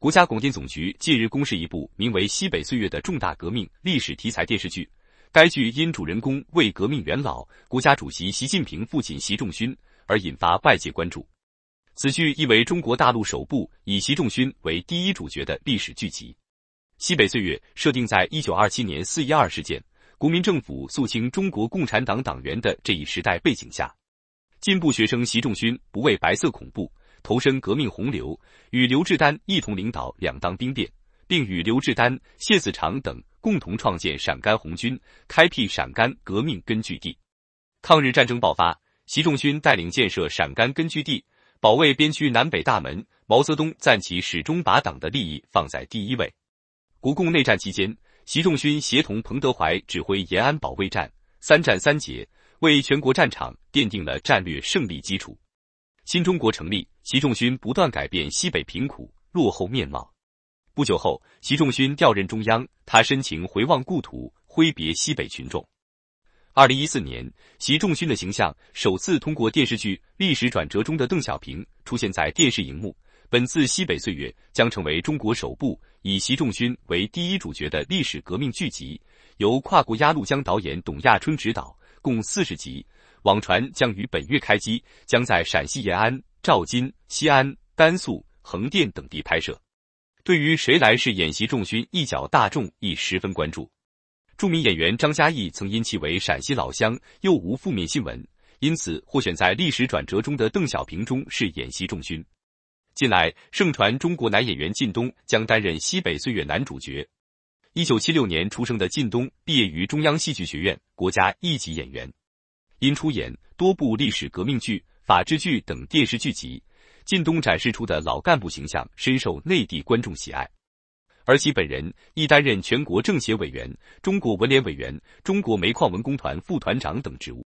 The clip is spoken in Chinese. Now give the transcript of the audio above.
国家广电总局近日公示一部名为《西北岁月》的重大革命历史题材电视剧。该剧因主人公为革命元老、国家主席习近平父亲习仲勋而引发外界关注。此剧亦为中国大陆首部以习仲勋为第一主角的历史剧集。《西北岁月》设定在一九二七年四一二事件、国民政府肃清中国共产党党员的这一时代背景下，进步学生习仲勋不畏白色恐怖。投身革命洪流，与刘志丹一同领导两当兵变，并与刘志丹、谢子长等共同创建陕甘红军，开辟陕甘革命根据地。抗日战争爆发，习仲勋带领建设陕甘根据地，保卫边区南北大门。毛泽东赞其始终把党的利益放在第一位。国共内战期间，习仲勋协同彭德怀指挥延安保卫战，三战三捷，为全国战场奠定了战略胜利基础。新中国成立，习仲勋不断改变西北贫苦落后面貌。不久后，习仲勋调任中央，他深情回望故土，挥别西北群众。二零一四年，习仲勋的形象首次通过电视剧《历史转折中的邓小平》出现在电视荧幕。本次《西北岁月》将成为中国首部以习仲勋为第一主角的历史革命剧集，由跨国鸭绿江导演董亚春执导，共四十集。网传将于本月开机，将在陕西延安、赵金、西安、甘肃、横店等地拍摄。对于谁来是演习重勋，一角大众亦十分关注。著名演员张嘉译曾因其为陕西老乡，又无负面新闻，因此获选在历史转折中的邓小平中是演习重勋。近来盛传中国男演员靳东将担任《西北岁月》男主角。一九七六年出生的靳东毕业于中央戏剧学院，国家一级演员。因出演多部历史革命剧、法制剧等电视剧集，靳东展示出的老干部形象深受内地观众喜爱，而其本人亦担任全国政协委员、中国文联委员、中国煤矿文工团副团长等职务。